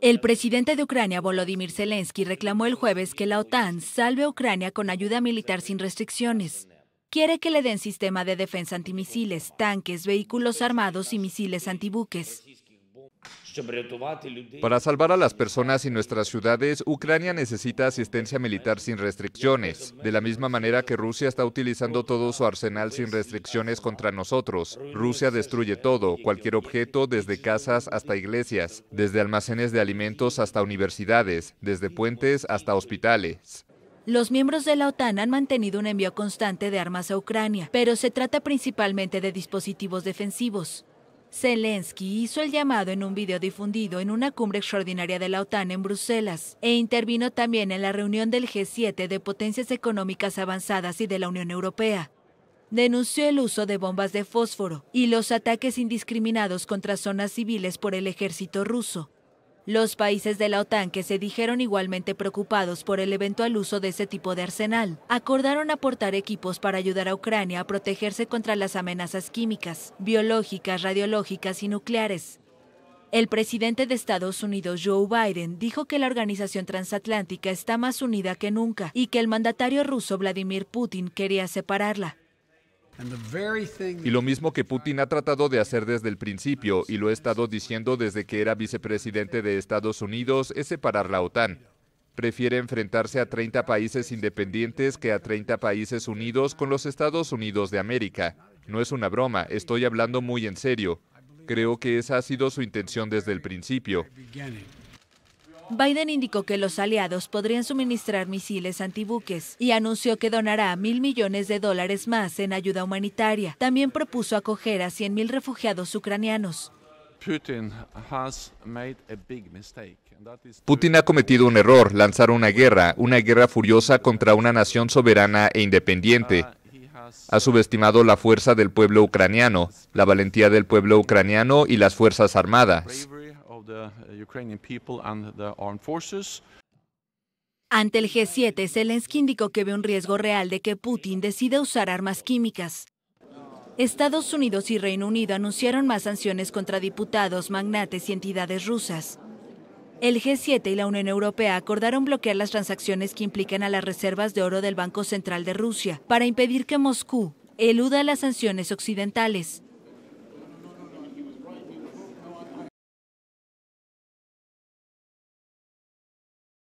El presidente de Ucrania, Volodymyr Zelensky, reclamó el jueves que la OTAN salve a Ucrania con ayuda militar sin restricciones. Quiere que le den sistema de defensa antimisiles, tanques, vehículos armados y misiles antibuques. Para salvar a las personas y nuestras ciudades, Ucrania necesita asistencia militar sin restricciones, de la misma manera que Rusia está utilizando todo su arsenal sin restricciones contra nosotros. Rusia destruye todo, cualquier objeto, desde casas hasta iglesias, desde almacenes de alimentos hasta universidades, desde puentes hasta hospitales. Los miembros de la OTAN han mantenido un envío constante de armas a Ucrania, pero se trata principalmente de dispositivos defensivos. Zelensky hizo el llamado en un video difundido en una cumbre extraordinaria de la OTAN en Bruselas e intervino también en la reunión del G7 de potencias económicas avanzadas y de la Unión Europea. Denunció el uso de bombas de fósforo y los ataques indiscriminados contra zonas civiles por el ejército ruso, los países de la OTAN, que se dijeron igualmente preocupados por el eventual uso de ese tipo de arsenal, acordaron aportar equipos para ayudar a Ucrania a protegerse contra las amenazas químicas, biológicas, radiológicas y nucleares. El presidente de Estados Unidos, Joe Biden, dijo que la organización transatlántica está más unida que nunca y que el mandatario ruso Vladimir Putin quería separarla. Y lo mismo que Putin ha tratado de hacer desde el principio, y lo he estado diciendo desde que era vicepresidente de Estados Unidos, es separar la OTAN. Prefiere enfrentarse a 30 países independientes que a 30 países unidos con los Estados Unidos de América. No es una broma, estoy hablando muy en serio. Creo que esa ha sido su intención desde el principio. Biden indicó que los aliados podrían suministrar misiles antibuques y anunció que donará mil millones de dólares más en ayuda humanitaria. También propuso acoger a 100 mil refugiados ucranianos. Putin ha cometido un error, lanzar una guerra, una guerra furiosa contra una nación soberana e independiente. Uh, ha subestimado la fuerza del pueblo ucraniano, la valentía del pueblo ucraniano y las fuerzas armadas. Uh, Ante el G7, Zelensky indicó que ve un riesgo real de que Putin decida usar armas químicas. Estados Unidos y Reino Unido anunciaron más sanciones contra diputados, magnates y entidades rusas. El G7 y la Unión Europea acordaron bloquear las transacciones que implican a las reservas de oro del Banco Central de Rusia para impedir que Moscú eluda las sanciones occidentales.